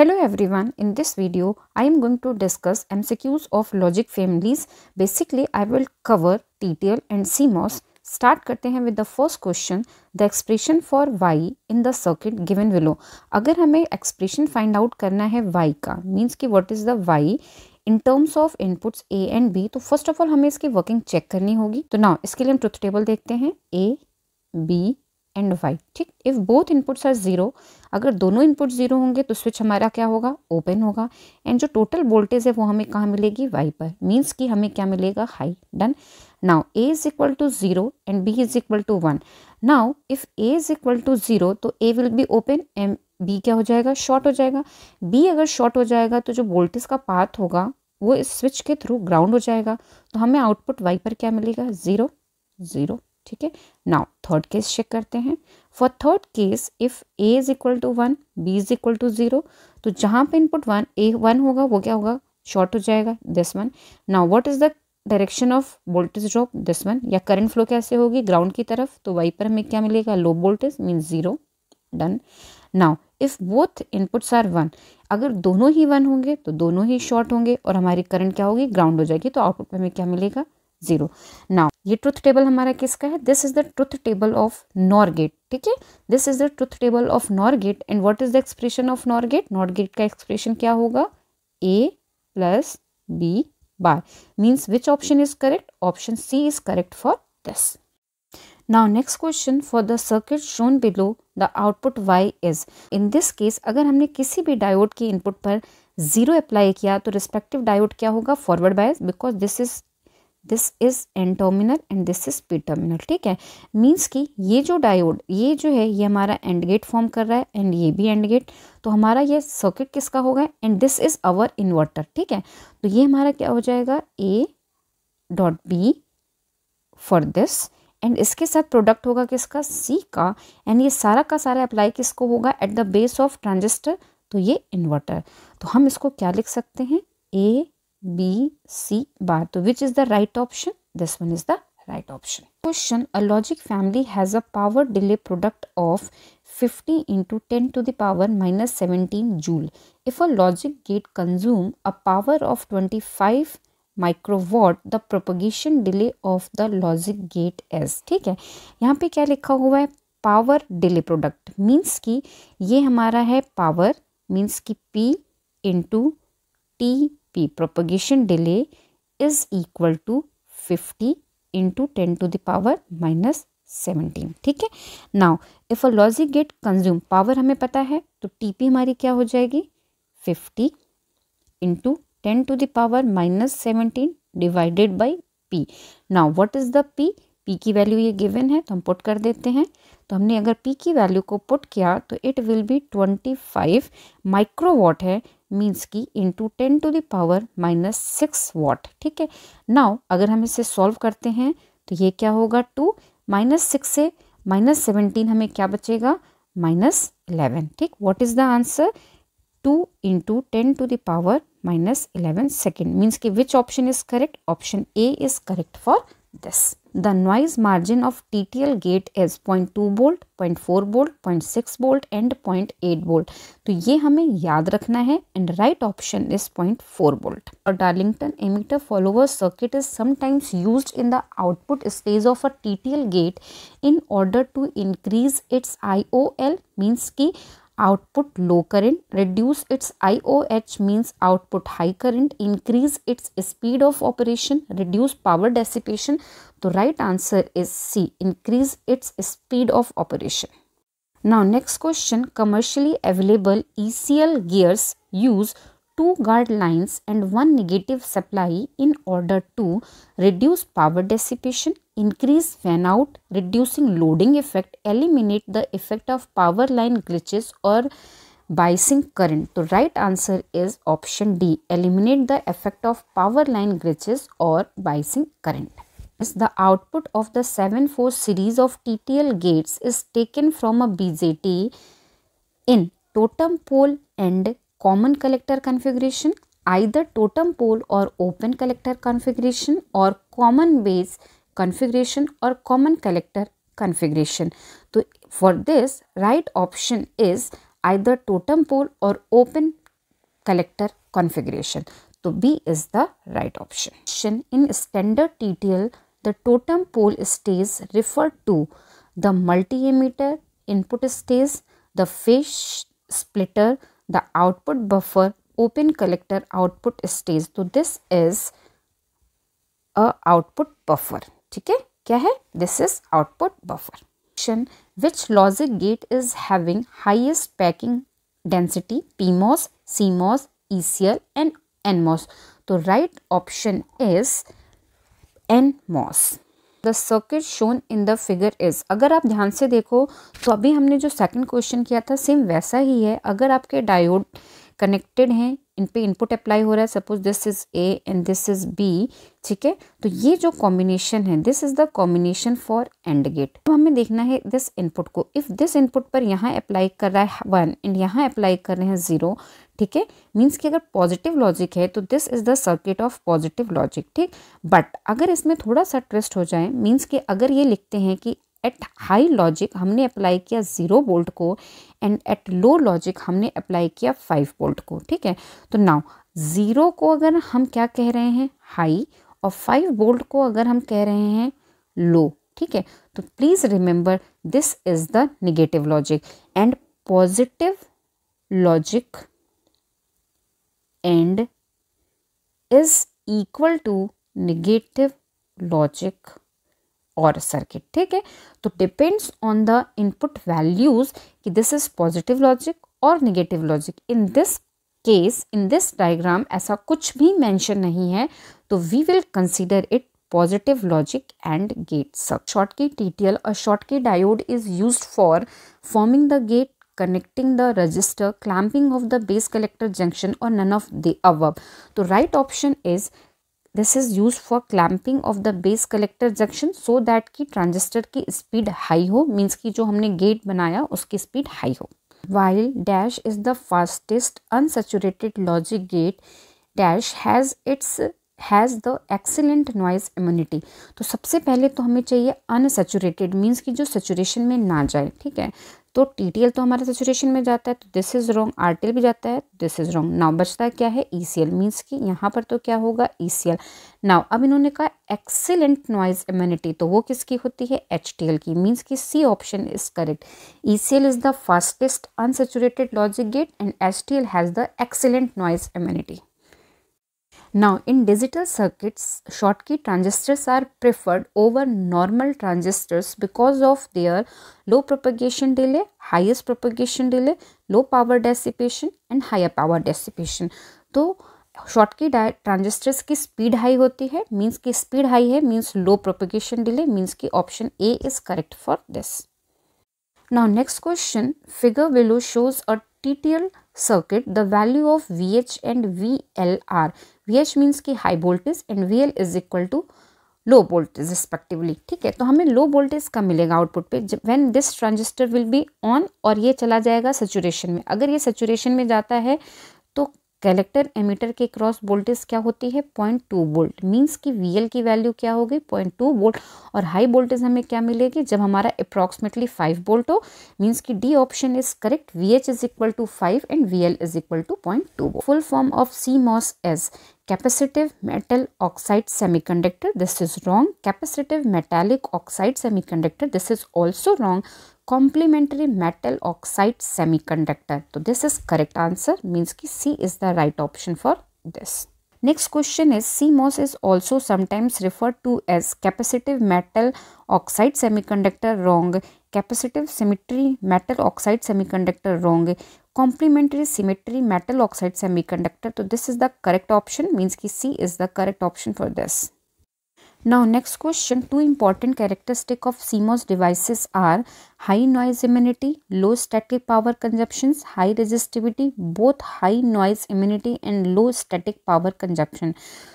Hello everyone, in this video I am going to discuss MCQs of logic families. Basically I will cover TTL and CMOS. Start करते हैं with the first question the expression for Y in the circuit given below अगर हमें expression find out करना है Y का means कि what is the Y in terms of inputs A and B तो first of all हमें इसकी working check करनी होगी तो ना इसके लिए हम ट्रुथ टेबल देखते हैं ए बी एंड वाई ठीक if both inputs are zero अगर दोनों इनपुट ज़ीरो होंगे तो स्विच हमारा क्या होगा ओपन होगा एंड जो टोटल वोल्टेज है वो हमें कहाँ मिलेगी वाई पर मीन्स कि हमें क्या मिलेगा high done now A is equal to zero and B is equal to one now if A is equal to zero तो A will be open and B क्या हो जाएगा शॉर्ट हो जाएगा बी अगर शॉर्ट हो जाएगा तो जो वोल्टेज का पाथ होगा वो इस स्विच के थ्रू ग्राउंड हो जाएगा तो हमें आउटपुट वाई पर क्या मिलेगा ज़ीरो ज़ीरो ठीक है नाउ थर्ड केस चेक करते हैं for third case if A is equal to one B is equal to zero तो जहां पे इनपुट वन ए वन होगा वो क्या होगा शॉर्ट हो जाएगा this one now what is the direction of voltage drop this one या करंट फ्लो कैसे होगी ग्राउंड की तरफ तो वही पर हमें क्या मिलेगा low voltage mean zero done now if both inputs are one अगर दोनों ही वन होंगे तो दोनों ही शॉर्ट होंगे और हमारी करंट क्या होगी ग्राउंड हो जाएगी तो आउटपुट पर हमें क्या मिलेगा जीरो नाउ ये ट्रुथ टेबल हमारा किसका है this is the truth table of NOR gate ठीक है this is the truth table of NOR gate and what is the expression of NOR gate NOR gate का एक्सप्रेशन क्या होगा A plus B bar means which option is correct option C is correct for this now next question for the circuit shown below the output Y is in this case अगर हमने किसी भी diode के input पर zero apply किया तो respective diode क्या होगा forward bias because this is this is N terminal and this is P terminal ठीक है मीन्स कि ये जो डायोड ये जो है ये हमारा एंड गेट फॉर्म कर रहा है एंड ये भी एंड गेट तो हमारा ये सर्किट किसका होगा and this is our inverter ठीक है तो ये हमारा क्या हो जाएगा A dot B for this and इसके साथ प्रोडक्ट होगा किसका सी का एंड ये सारा का सारा अप्लाई किसको होगा at the base of transistor तो ये इन्वर्टर तो हम इसको क्या लिख सकते हैं A B, C bar. So which is the right option? This one is the right option. Question, a logic family has a power delay product of 50 into 10 to the power minus 17 joule. If a logic gate consume a power of 25 microwatt the propagation delay of the logic gates ठीक है यहाँ पे क्या लिखा हुआ है power delay product means कि ये हमारा है पावर मीन्स कि P into T P propagation delay is equal to 50 into 10 to the power minus 17 ठीक है now if a logic gate consume power हमें पता है तो टीपी हमारी क्या हो जाएगी 50 into ten to the power minus seventeen divided by P now what is the P P की वैल्यू ये गिवन है तो हम पुट कर देते हैं तो हमने अगर पी की वैल्यू को पुट किया तो it will be twenty five microwatt है मीन्स की into ten to the power minus six watt ठीक है नाउ अगर हम इसे सॉल्व करते हैं तो ये क्या होगा टू माइनस सिक्स से माइनस सेवनटीन हमें क्या बचेगा माइनस इलेवन ठीक what is the answer two into ten to the power minus eleven second means की which option is correct option A is correct for this the noise margin of T T L gate is point two volt point four volt point six volt and point eight volt तो ये हमें याद रखना है and right option is point four volt और Darlington emitter follower circuit is sometimes use in the output stage of a T T L gate in order to increase its I O L means की output low current, reduce its IOH means output high current, increase its speed of operation, reduce power dissipation. The right answer is C, increase its speed of operation. Now next question, commercially available ECL gears use two guard lines and one negative supply in order to reduce power dissipation, increase fan out, reducing loading effect, eliminate the effect of power line glitches or biasing current. The right answer is option D. Eliminate the effect of power line glitches or biasing current. As the output of the 7-4 series of TTL gates is taken from a BJT in totem pole and common collector configuration, either totem pole or open collector configuration or common base configuration or common collector configuration. So, for this right option is either totem pole or open collector configuration. So, B is the right option. In standard TTL, the totem pole stays referred to the multi-emitter input stays, the phase splitter, the output buffer open collector output stage So this is a output buffer Okay? है क्या this is output buffer which logic gate is having highest packing density PMOS CMOS ECL and NMOS So right option is NMOS the circuit shown in the figure is अगर आप ध्यान से देखो तो अभी हमने जो सेकंड क्वेश्चन किया था सेम वैसा ही है अगर आपके डायोड कनेक्टेड हैं इन पे इनपुट अप्लाई हो रहा है suppose this is A and this is B ठीक है तो ये जो कॉम्बिनेशन है this is the combination for AND gate तो हमें देखना है दिस इनपुट को इफ़ दिस इनपुट पर यहाँ अप्लाई कर रहा है वन एंड यहाँ अप्लाई कर रहे हैं ज़ीरो ठीक है मीन्स कि अगर पॉजिटिव लॉजिक है तो this is the circuit of positive logic ठीक बट अगर इसमें थोड़ा सा ट्विस्ट हो जाए मीन्स कि अगर ये लिखते हैं कि एट हाई लॉजिक हमने अप्लाई किया ज़ीरो बोल्ट को एंड एट लो लॉजिक हमने अप्लाई किया फाइव बोल्ट को ठीक है तो नाउ ज़ीरो को अगर हम क्या कह रहे हैं हाई और फाइव बोल्ट को अगर हम कह रहे हैं लो ठीक है तो please remember this is the negative logic and positive logic AND is equal to negative logic OR circuit ठीक है तो depends on the input values कि दिस इज पॉजिटिव लॉजिक और negative logic in this case in this diagram ऐसा कुछ भी mention नहीं है तो we will consider it positive logic AND gate सब Schottky T T L और Schottky diode is use for forming the gate connecting the resistor clamping of the base collector junction or none of the above तो right option is this is use for clamping of the base collector junction so that की transistor की speed high हो means की जो हमने gate बनाया उसकी speed high हो while dash is the fastest unsaturated logic gate dash has its has the excellent noise immunity तो सबसे पहले तो हमें चाहिए अनसेचुरेटेड मीन्स की जो सेचुरेशन में ना जाए ठीक है तो टी तो हमारे सेचुरेशन में जाता है तो दिस इज़ रॉन्ग आर भी जाता है दिस इज़ रॉन्ग नाउ बचता क्या है ई सी एल मीन्स कि यहाँ पर तो क्या होगा ई सी एल नाउ अब इन्होंने कहा एक्सेलेंट नॉइज इम्यूनिटी तो वो किसकी होती है एच टी एल की मीन्स कि C option is correct E C L is the fastest unsaturated logic gate and H T L has the excellent noise immunity Now in digital circuits, Schottky transistors are preferred over normal transistors because of their low propagation delay, highest propagation delay, low power dissipation and higher power dissipation. तो Schottky transistors' ki speed high hoti hai means ki speed high hai means low propagation delay means ki option A is correct for this. Now, next question figure below shows a TTL circuit, the value of VH and VL are VH means की high voltage and V L is equal to low voltage respectively ठीक है तो हमें low voltage का मिलेगा output पे when this transistor will be on और ये चला जाएगा सेचुरेशन में अगर ये सेचुरेशन में जाता है कलेक्टर एमीटर के क्रॉस वोल्टेज क्या होती है पॉइंट टू वोल्ट मीन्स कि वी की वैल्यू क्या होगी पॉइंट टू वोल्ट और हाई वोल्टेज हमें क्या मिलेगी जब हमारा अप्रॉक्सीमेटली फाइव वोल्ट हो मीन्स कि D option is correct V H is equal to five and V L is equal to point two full form of C MOS as capacitive metal oxide semiconductor this is wrong capacitive metallic oxide semiconductor this is also wrong complementary metal oxide semiconductor. So this is correct answer means ki C is the right option for this. Next question is CMOS is also sometimes referred to as capacitive metal oxide semiconductor wrong, capacitive symmetry metal oxide semiconductor wrong, complementary symmetry metal oxide semiconductor. So this is the correct option means ki C is the correct option for this. Now next question two important characteristic of CMOS devices are high noise immunity low static power consumption high resistivity both high noise immunity and low static power consumption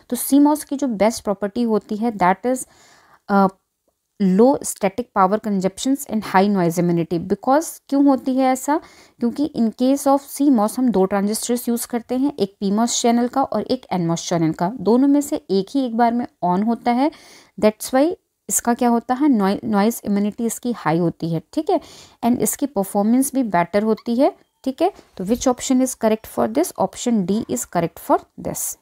तो CMOS की जो best property होती है that is low static power consumptions and high noise immunity because क्यों होती है ऐसा क्योंकि in case of C MOS हम दो ट्रांजिस्टर्स यूज़ करते हैं एक पी मॉस चैनल का और एक एन मॉस चैनल का दोनों में से एक ही एक बार में ऑन होता है दैट्स वाई इसका क्या होता है नॉइज इम्यूनिटी इसकी हाई होती है ठीक है एंड इसकी परफॉर्मेंस भी बेटर होती है ठीक है तो which option is correct for this option D is correct for this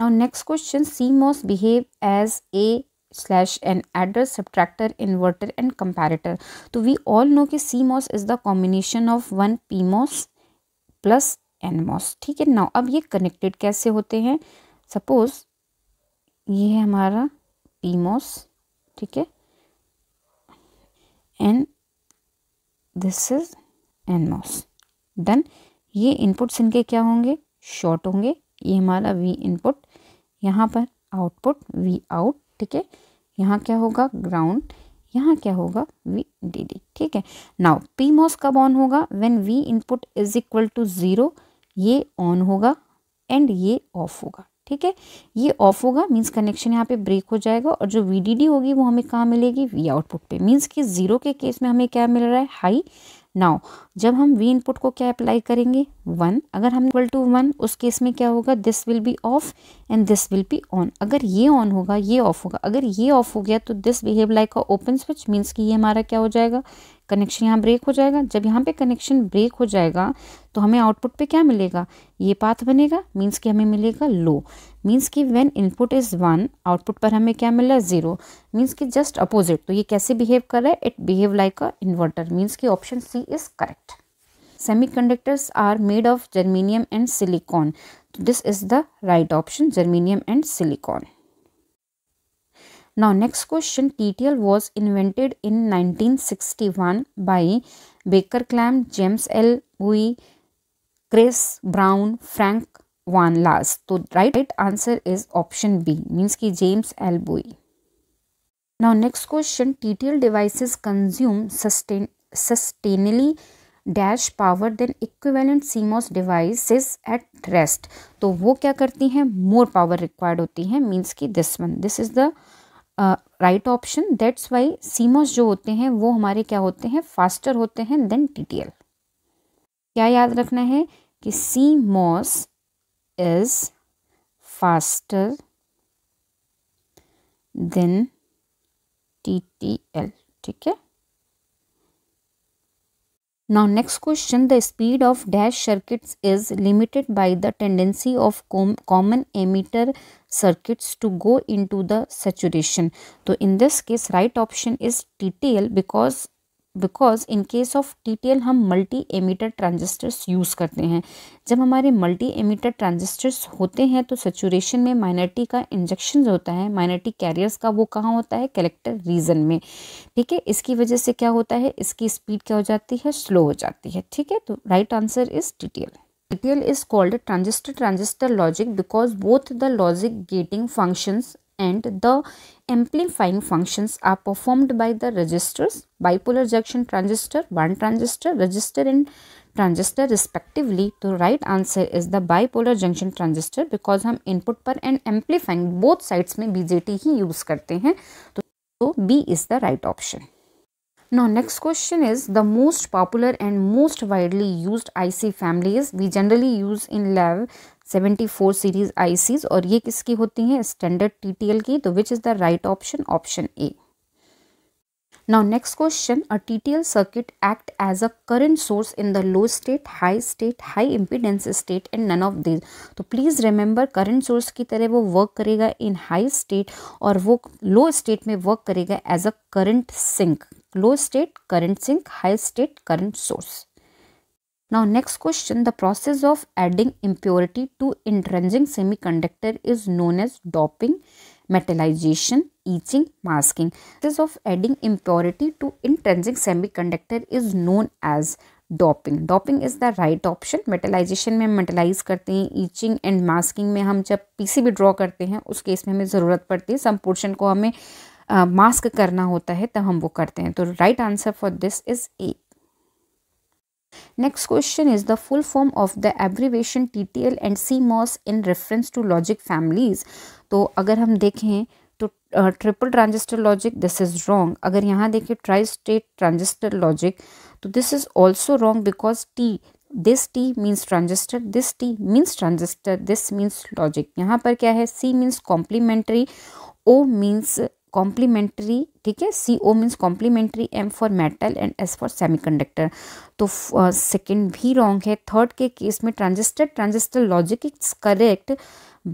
Now next question CMOS behave as a slash an adder subtractor inverter and comparator. So we all know कि CMOS is the combination of one PMOS plus NMOS. ठीक है ना अब ये connected कैसे होते हैं Suppose ये है हमारा PMOS ठीक है and this is NMOS. then ये inputs इनके क्या होंगे शॉर्ट होंगे ये हमारा वी इनपुट यहाँ पर आउटपुट वी आउट ठीक है यहाँ क्या होगा ग्राउंड यहाँ क्या होगा वी डी डी ठीक है नाउ पी मॉस कब ऑन होगा when V input is equal to zero ये ऑन होगा एंड ये ऑफ होगा ठीक है ये ऑफ होगा मींस कनेक्शन यहाँ पे ब्रेक हो जाएगा और जो वी डी डी होगी वो हमें कहाँ मिलेगी वी आउटपुट पे मींस कि ज़ीरो के केस में हमें क्या मिल रहा है हाई नाउ जब हम वी इनपुट को क्या अप्लाई करेंगे वन अगर हम इक्वल टू वन उस केस में क्या होगा this will be off and this will be on अगर ये ऑन होगा ये ऑफ होगा अगर ये ऑफ हो गया तो this behave like a open switch means कि ये हमारा क्या हो जाएगा कनेक्शन यहाँ ब्रेक हो जाएगा जब यहाँ पे कनेक्शन ब्रेक हो जाएगा तो हमें आउटपुट पे क्या मिलेगा ये पाथ बनेगा मीन्स कि हमें मिलेगा लो मीन्स कि when input is one output पर हमें क्या मिला ज़ीरो मीन्स कि जस्ट अपोजिट तो ये कैसे बिहेव कर रहा है it behave like a inverter means कि option C is correct semi are made of germanium and silicon this is the right option germanium and silicon Now next question TTL was invented in 1961 by Baker Clam, James L. Ui, Chris Brown, Frank Van Lass. So right, right answer is option B means ki James L. Bowie. Now next question TTL devices consume sustain sustainably dash power then equivalent CMOS devices at rest तो वो क्या करती हैं more power required होती हैं means की this one this is the right option that's why CMOS जो होते हैं वो हमारे क्या होते हैं फास्टर होते हैं देन टीटीएल क्या याद रखना है कि CMOS is faster than L ठीक है Now next question the speed of dash circuits is limited by the tendency of com common emitter circuits to go into the saturation. So in this case right option is TTL because because in case of TTL हम multi emitter transistors use करते हैं जब हमारे multi emitter transistors होते हैं तो saturation में minority का इंजेक्शन होता है माइनॉरिटी कैरियर्स का वो कहाँ होता है कलेक्टर रीजन में ठीक है इसकी वजह से क्या होता है इसकी स्पीड क्या हो जाती है स्लो हो जाती है ठीक है तो right answer is T L is called transistor transistor logic because both the logic gating functions and the amplifying functions are performed by the registers bipolar junction transistor, one transistor, register and transistor respectively. The right answer is the bipolar junction transistor because हम input पर and amplifying both sides में BJT ही use करते हैं तो B is the right option. Now next question is the most popular and most widely used IC family is we generally use in lab seventy four series ICs और ये किसकी होती हैं स्टैंडर्ड टीटीएल की तो which is the right option option A now next question a TTL circuit act as a current source in the low state high state high impedance state and none of this तो please remember current source की तरह वो work करेगा इन high state और वो low state में work करेगा as a current sink low state current sink high state current source Now next question the process of adding impurity to intrinsic semiconductor is known as doping metallization etching masking this of adding impurity to intrinsic semiconductor is known as doping doping is the right option metallization में हम metallise करते हैं itching and masking में हम जब PCB draw करते हैं उस केस में हमें ज़रूरत पड़ती है सम पोर्शन को हमें मास्क uh, करना होता है तब हम वो करते हैं तो right answer for this is A Next question is the full form of the abbreviation TTL and CMOS in reference to logic families. तो अगर हम देखें तो triple transistor logic this is wrong अगर यहाँ देखें ट्राई स्टेट ट्रांजिस्टर लॉजिक तो this is also wrong because T this T means transistor this T means transistor this means logic यहाँ पर क्या है C means complementary O means complementary ठीक है C O means complementary M for metal and S for semiconductor तो second uh, भी रॉन्ग है थर्ड के केस में transistor transistor logic is correct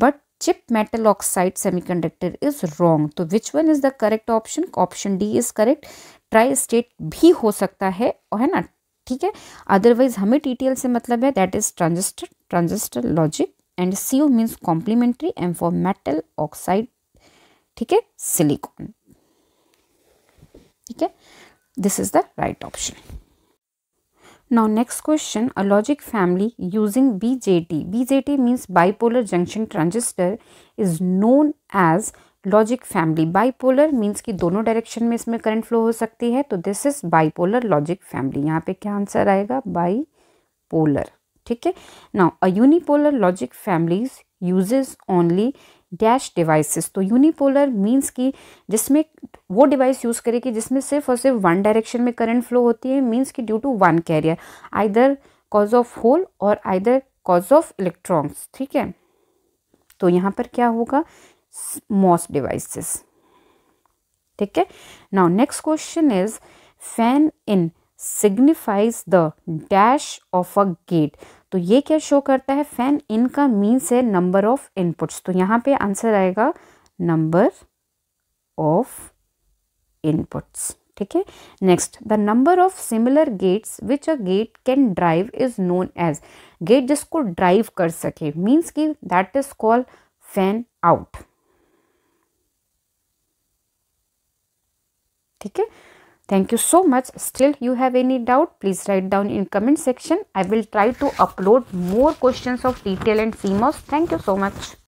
but chip metal oxide semiconductor is wrong तो which one is the correct option option D is correct tri state भी हो सकता है और है ना ठीक है अदरवाइज हमें टीटीएल से मतलब है that is transistor transistor logic and C O means complementary M for metal oxide ठीक है सिलिकॉन ठीक है this is the right option logic family using B J T B J T means bipolar junction transistor is known as logic family bipolar means कि दोनों direction में इसमें current flow हो सकती है तो this is bipolar logic family यहाँ पे क्या आंसर आएगा बाइपोलर ठीक है now a unipolar logic families uses only dash devices तो यूनिपोलर मींस कि जिसमें वो डिवाइस यूज़ करेगी जिसमें सिर्फ और सिर्फ वन डायरेक्शन में करंट फ्लो होती है मींस कि due to one carrier either cause of hole or either cause of electrons ठीक है तो यहाँ पर क्या होगा मॉस डिवाइसेस ठीक है now next question is fan in signifies the dash of a gate तो ये क्या शो करता है फैन इन का मीन्स है नंबर ऑफ इनपुट्स तो यहाँ पे आंसर आएगा नंबर ऑफ इनपुट्स ठीक है next the number of similar gates which a gate can drive is known as gate जिसको ड्राइव कर सके मीन्स की that is call fan out ठीक है Thank you so much. Still you have any doubt, please write down in comment section. I will try to upload more questions of detail and CMOS. Thank you so much.